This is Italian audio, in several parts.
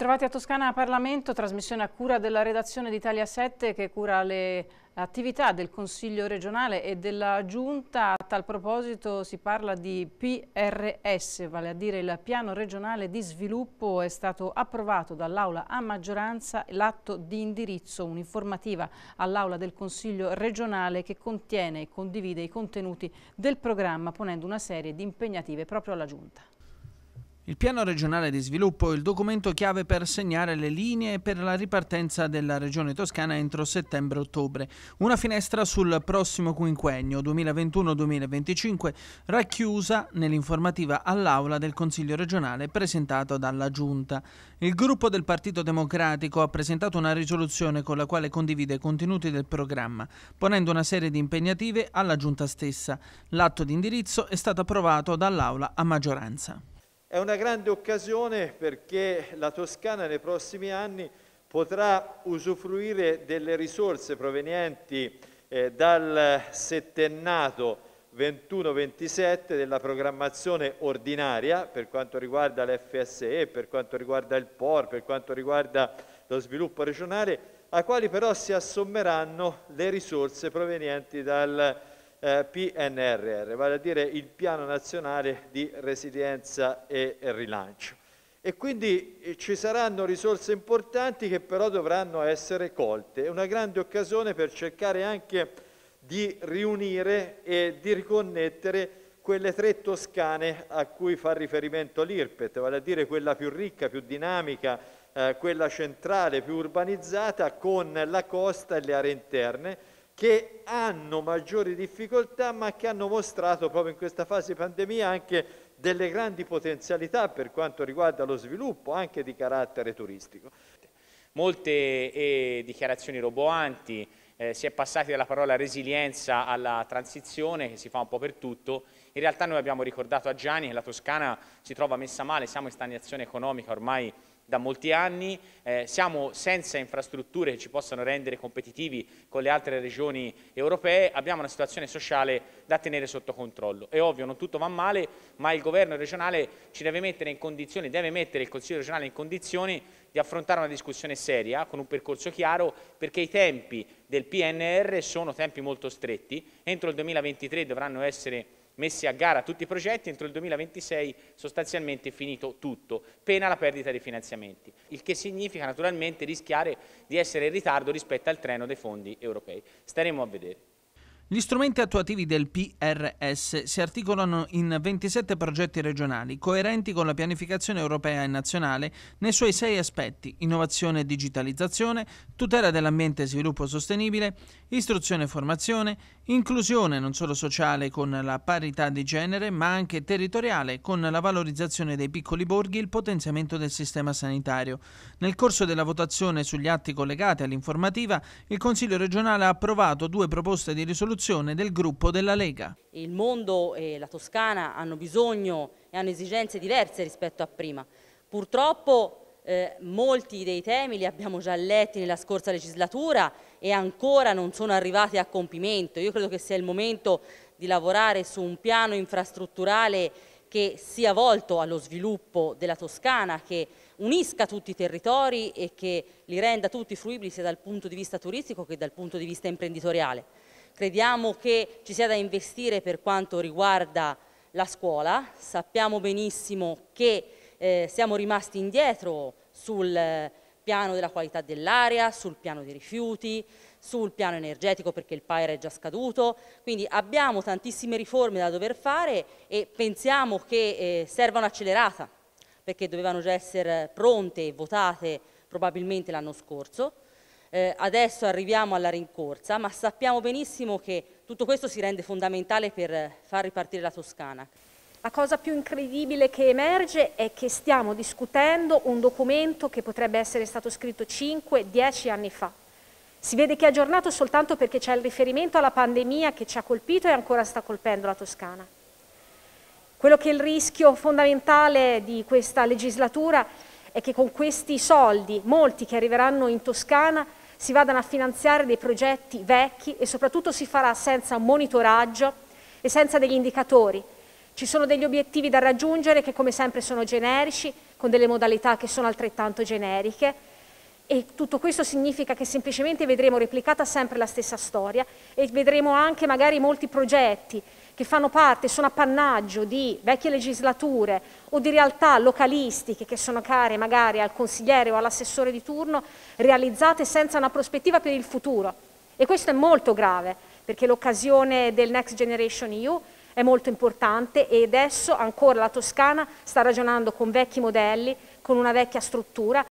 Bentrovati a Toscana Parlamento, trasmissione a cura della redazione d'Italia 7 che cura le attività del Consiglio regionale e della Giunta. A tal proposito si parla di PRS, vale a dire il piano regionale di sviluppo, è stato approvato dall'Aula a maggioranza l'atto di indirizzo, un'informativa all'Aula del Consiglio regionale che contiene e condivide i contenuti del programma ponendo una serie di impegnative proprio alla Giunta. Il piano regionale di sviluppo è il documento chiave per segnare le linee per la ripartenza della regione toscana entro settembre-ottobre. Una finestra sul prossimo quinquennio 2021-2025 racchiusa nell'informativa all'Aula del Consiglio regionale presentato dalla Giunta. Il gruppo del Partito Democratico ha presentato una risoluzione con la quale condivide i contenuti del programma, ponendo una serie di impegnative alla Giunta stessa. L'atto di indirizzo è stato approvato dall'Aula a maggioranza. È una grande occasione perché la Toscana nei prossimi anni potrà usufruire delle risorse provenienti eh, dal settennato 21-27 della programmazione ordinaria per quanto riguarda l'FSE, per quanto riguarda il POR, per quanto riguarda lo sviluppo regionale, a quali però si assommeranno le risorse provenienti dal eh, PNRR, vale a dire il Piano Nazionale di Resilienza e Rilancio. E quindi eh, ci saranno risorse importanti che però dovranno essere colte. È una grande occasione per cercare anche di riunire e di riconnettere quelle tre toscane a cui fa riferimento l'IRPET, vale a dire quella più ricca, più dinamica, eh, quella centrale, più urbanizzata, con la costa e le aree interne, che hanno maggiori difficoltà ma che hanno mostrato proprio in questa fase di pandemia anche delle grandi potenzialità per quanto riguarda lo sviluppo anche di carattere turistico. Molte eh, dichiarazioni roboanti, eh, si è passati dalla parola resilienza alla transizione che si fa un po' per tutto. In realtà noi abbiamo ricordato a Gianni che la Toscana si trova messa male, siamo in stagnazione economica ormai da molti anni, eh, siamo senza infrastrutture che ci possano rendere competitivi con le altre regioni europee, abbiamo una situazione sociale da tenere sotto controllo. È ovvio, non tutto va male, ma il governo regionale ci deve mettere in condizioni, deve mettere il Consiglio regionale in condizioni di affrontare una discussione seria, con un percorso chiaro, perché i tempi del PNR sono tempi molto stretti, entro il 2023 dovranno essere messi a gara tutti i progetti, entro il 2026 sostanzialmente è finito tutto, pena la perdita dei finanziamenti, il che significa naturalmente rischiare di essere in ritardo rispetto al treno dei fondi europei. Staremo a vedere. Gli strumenti attuativi del PRS si articolano in 27 progetti regionali, coerenti con la pianificazione europea e nazionale nei suoi sei aspetti, innovazione e digitalizzazione, tutela dell'ambiente e sviluppo sostenibile, istruzione e formazione, inclusione non solo sociale con la parità di genere, ma anche territoriale con la valorizzazione dei piccoli borghi e il potenziamento del sistema sanitario. Nel corso della votazione sugli atti collegati all'informativa, il Consiglio regionale ha approvato due proposte di risoluzione costituzione del gruppo della Lega. Il mondo e la Toscana hanno bisogno e hanno esigenze diverse rispetto a prima. Purtroppo eh, molti dei temi li abbiamo già letti nella scorsa legislatura e ancora non sono arrivati a compimento. Io credo che sia il momento di lavorare su un piano infrastrutturale che sia volto allo sviluppo della Toscana, che unisca tutti i territori e che li renda tutti fruibili sia dal punto di vista turistico che dal punto di vista imprenditoriale. Crediamo che ci sia da investire per quanto riguarda la scuola, sappiamo benissimo che eh, siamo rimasti indietro sul eh, piano della qualità dell'aria, sul piano dei rifiuti, sul piano energetico perché il PAER è già scaduto, quindi abbiamo tantissime riforme da dover fare e pensiamo che eh, serva un'accelerata perché dovevano già essere pronte e votate probabilmente l'anno scorso eh, adesso arriviamo alla rincorsa, ma sappiamo benissimo che tutto questo si rende fondamentale per far ripartire la Toscana. La cosa più incredibile che emerge è che stiamo discutendo un documento che potrebbe essere stato scritto 5-10 anni fa. Si vede che è aggiornato soltanto perché c'è il riferimento alla pandemia che ci ha colpito e ancora sta colpendo la Toscana. Quello che è il rischio fondamentale di questa legislatura è che con questi soldi, molti che arriveranno in Toscana, si vadano a finanziare dei progetti vecchi e soprattutto si farà senza un monitoraggio e senza degli indicatori. Ci sono degli obiettivi da raggiungere che come sempre sono generici, con delle modalità che sono altrettanto generiche, e tutto questo significa che semplicemente vedremo replicata sempre la stessa storia e vedremo anche magari molti progetti che fanno parte, sono appannaggio di vecchie legislature o di realtà localistiche che sono care magari al consigliere o all'assessore di turno, realizzate senza una prospettiva per il futuro. E questo è molto grave, perché l'occasione del Next Generation EU è molto importante e adesso ancora la Toscana sta ragionando con vecchi modelli, con una vecchia struttura,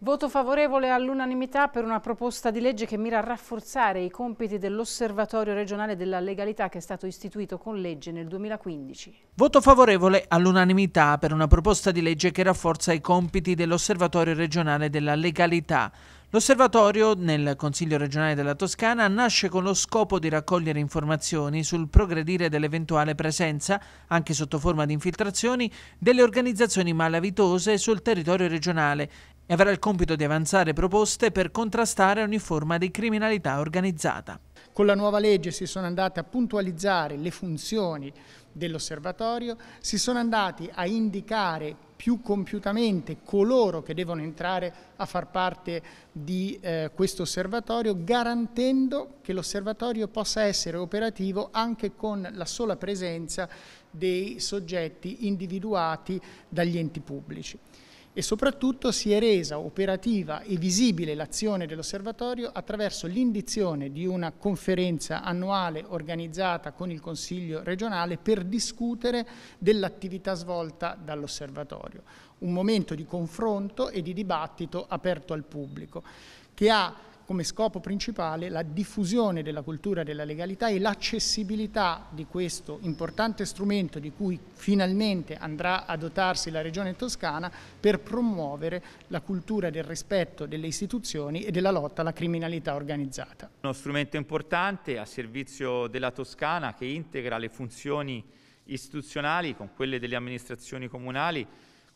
Voto favorevole all'unanimità per una proposta di legge che mira a rafforzare i compiti dell'Osservatorio regionale della legalità che è stato istituito con legge nel 2015. Voto favorevole all'unanimità per una proposta di legge che rafforza i compiti dell'Osservatorio regionale della legalità. L'osservatorio nel Consiglio regionale della Toscana nasce con lo scopo di raccogliere informazioni sul progredire dell'eventuale presenza, anche sotto forma di infiltrazioni, delle organizzazioni malavitose sul territorio regionale e avrà il compito di avanzare proposte per contrastare ogni forma di criminalità organizzata. Con la nuova legge si sono andate a puntualizzare le funzioni dell'osservatorio, si sono andati a indicare più compiutamente coloro che devono entrare a far parte di eh, questo osservatorio, garantendo che l'osservatorio possa essere operativo anche con la sola presenza dei soggetti individuati dagli enti pubblici e soprattutto si è resa operativa e visibile l'azione dell'osservatorio attraverso l'indizione di una conferenza annuale organizzata con il Consiglio regionale per discutere dell'attività svolta dall'osservatorio, un momento di confronto e di dibattito aperto al pubblico che ha come scopo principale la diffusione della cultura della legalità e l'accessibilità di questo importante strumento di cui finalmente andrà a dotarsi la Regione Toscana per promuovere la cultura del rispetto delle istituzioni e della lotta alla criminalità organizzata. Uno strumento importante a servizio della Toscana che integra le funzioni istituzionali con quelle delle amministrazioni comunali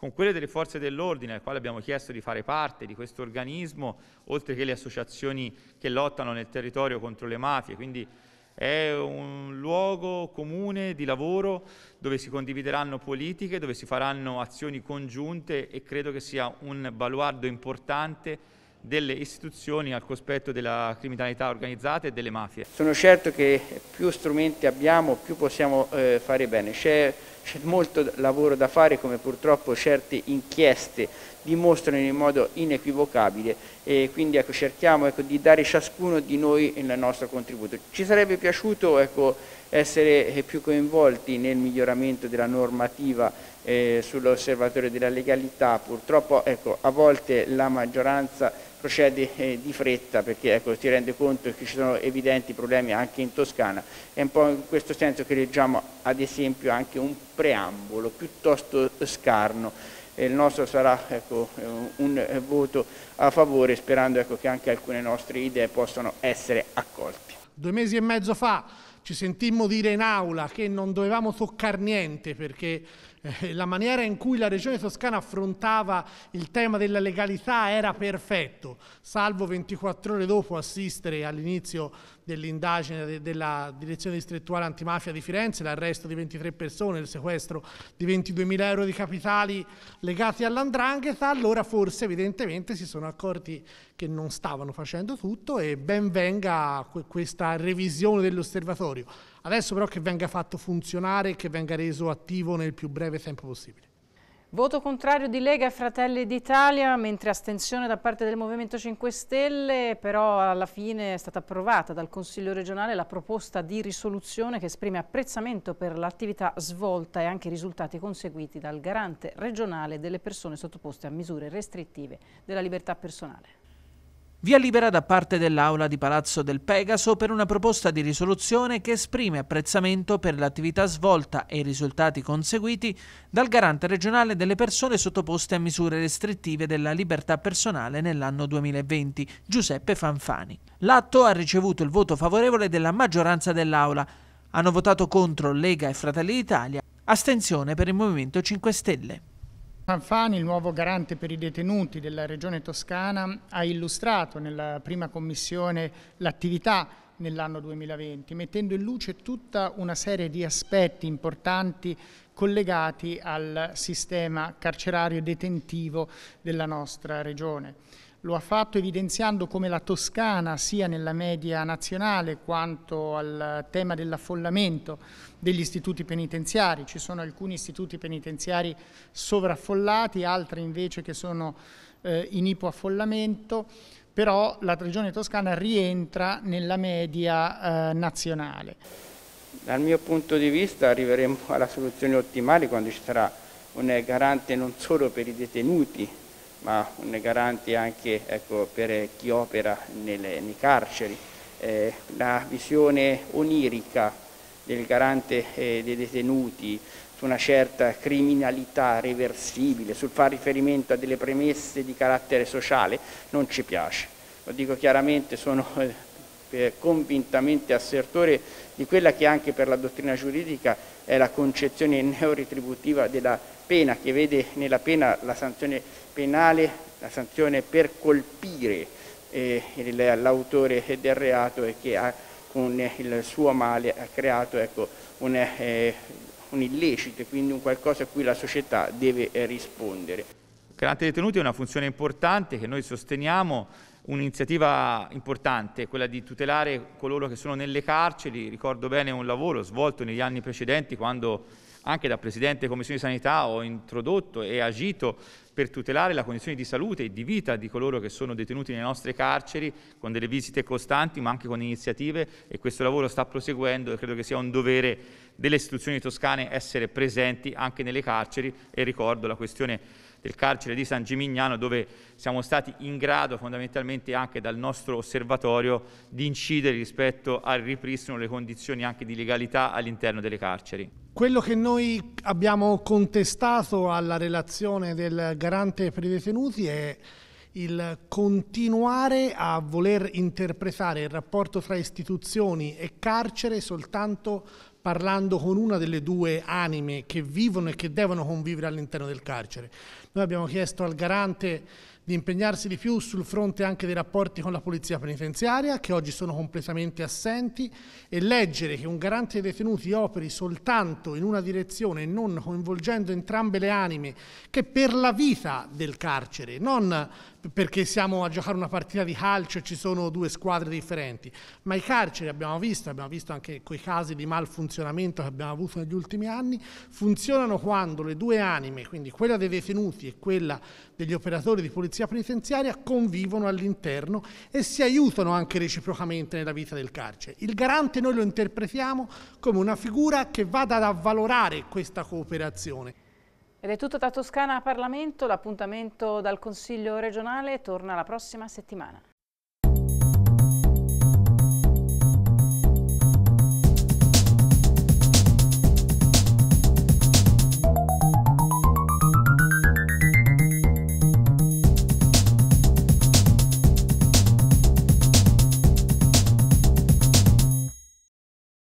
con quelle delle forze dell'ordine, alle quali abbiamo chiesto di fare parte di questo organismo, oltre che le associazioni che lottano nel territorio contro le mafie. Quindi è un luogo comune di lavoro dove si condivideranno politiche, dove si faranno azioni congiunte e credo che sia un baluardo importante delle istituzioni al cospetto della criminalità organizzata e delle mafie. Sono certo che più strumenti abbiamo, più possiamo eh, fare bene c'è molto lavoro da fare come purtroppo certe inchieste dimostrano in modo inequivocabile e quindi ecco, cerchiamo ecco, di dare ciascuno di noi il nostro contributo. Ci sarebbe piaciuto ecco, essere eh, più coinvolti nel miglioramento della normativa eh, sull'osservatorio della legalità, purtroppo ecco, a volte la maggioranza procede eh, di fretta perché ecco, si rende conto che ci sono evidenti problemi anche in Toscana. È un po' in questo senso che leggiamo ad esempio anche un preambolo piuttosto scarno. Eh, il nostro sarà ecco, eh, un eh, voto a favore sperando ecco, che anche alcune nostre idee possano essere accolte. Due mesi e mezzo fa ci sentimmo dire in aula che non dovevamo toccare niente perché eh, la maniera in cui la regione toscana affrontava il tema della legalità era perfetto, salvo 24 ore dopo assistere all'inizio dell'indagine della direzione distrettuale antimafia di Firenze, l'arresto di 23 persone, il sequestro di 22.000 euro di capitali legati all'andrangheta, allora forse evidentemente si sono accorti che non stavano facendo tutto e ben venga questa revisione dell'osservatorio. Adesso però che venga fatto funzionare e che venga reso attivo nel più breve tempo possibile. Voto contrario di Lega e Fratelli d'Italia, mentre astensione da parte del Movimento 5 Stelle, però alla fine è stata approvata dal Consiglio regionale la proposta di risoluzione che esprime apprezzamento per l'attività svolta e anche i risultati conseguiti dal garante regionale delle persone sottoposte a misure restrittive della libertà personale. Via libera da parte dell'Aula di Palazzo del Pegaso per una proposta di risoluzione che esprime apprezzamento per l'attività svolta e i risultati conseguiti dal garante regionale delle persone sottoposte a misure restrittive della libertà personale nell'anno 2020, Giuseppe Fanfani. L'atto ha ricevuto il voto favorevole della maggioranza dell'Aula. Hanno votato contro Lega e Fratelli d'Italia, astensione per il Movimento 5 Stelle. Fanfani, il nuovo garante per i detenuti della Regione Toscana, ha illustrato nella prima commissione l'attività nell'anno 2020, mettendo in luce tutta una serie di aspetti importanti collegati al sistema carcerario detentivo della nostra Regione. Lo ha fatto evidenziando come la Toscana sia nella media nazionale quanto al tema dell'affollamento degli istituti penitenziari. Ci sono alcuni istituti penitenziari sovraffollati, altri invece che sono eh, in ipoaffollamento, però la regione toscana rientra nella media eh, nazionale. Dal mio punto di vista arriveremo alla soluzione ottimale quando ci sarà un garante non solo per i detenuti ma un garante anche ecco, per chi opera nelle, nei carceri. Eh, la visione onirica del garante eh, dei detenuti su una certa criminalità reversibile, sul far riferimento a delle premesse di carattere sociale, non ci piace. Lo dico chiaramente, sono eh, eh, convintamente assertore di quella che anche per la dottrina giuridica è la concezione neoritributiva della pena, che vede nella pena la sanzione penale, la sanzione per colpire eh, l'autore del reato e che ha, con il suo male ha creato ecco, un, eh, un illecito, quindi un qualcosa a cui la società deve eh, rispondere. Il garante detenuti è una funzione importante che noi sosteniamo un'iniziativa importante, quella di tutelare coloro che sono nelle carceri. Ricordo bene un lavoro svolto negli anni precedenti quando anche da Presidente della Commissione di Sanità ho introdotto e agito per tutelare la condizione di salute e di vita di coloro che sono detenuti nelle nostre carceri con delle visite costanti ma anche con iniziative e questo lavoro sta proseguendo e credo che sia un dovere delle istituzioni toscane essere presenti anche nelle carceri e ricordo la questione del carcere di San Gimignano dove siamo stati in grado fondamentalmente anche dal nostro osservatorio di incidere rispetto al ripristino delle condizioni anche di legalità all'interno delle carceri. Quello che noi abbiamo contestato alla relazione del garante per i detenuti è il continuare a voler interpretare il rapporto tra istituzioni e carcere soltanto parlando con una delle due anime che vivono e che devono convivere all'interno del carcere. Noi abbiamo chiesto al garante di impegnarsi di più sul fronte anche dei rapporti con la polizia penitenziaria, che oggi sono completamente assenti, e leggere che un garante dei detenuti operi soltanto in una direzione e non coinvolgendo entrambe le anime, che per la vita del carcere, non perché siamo a giocare una partita di calcio e ci sono due squadre differenti, ma i carceri abbiamo visto, abbiamo visto anche quei casi di malfunzionamento che abbiamo avuto negli ultimi anni, funzionano quando le due anime, quindi quella dei detenuti e quella degli operatori di polizia polizia penitenziaria convivono all'interno e si aiutano anche reciprocamente nella vita del carcere. Il garante noi lo interpretiamo come una figura che vada ad avvalorare questa cooperazione. Ed è tutto da Toscana a Parlamento, l'appuntamento dal Consiglio regionale torna la prossima settimana.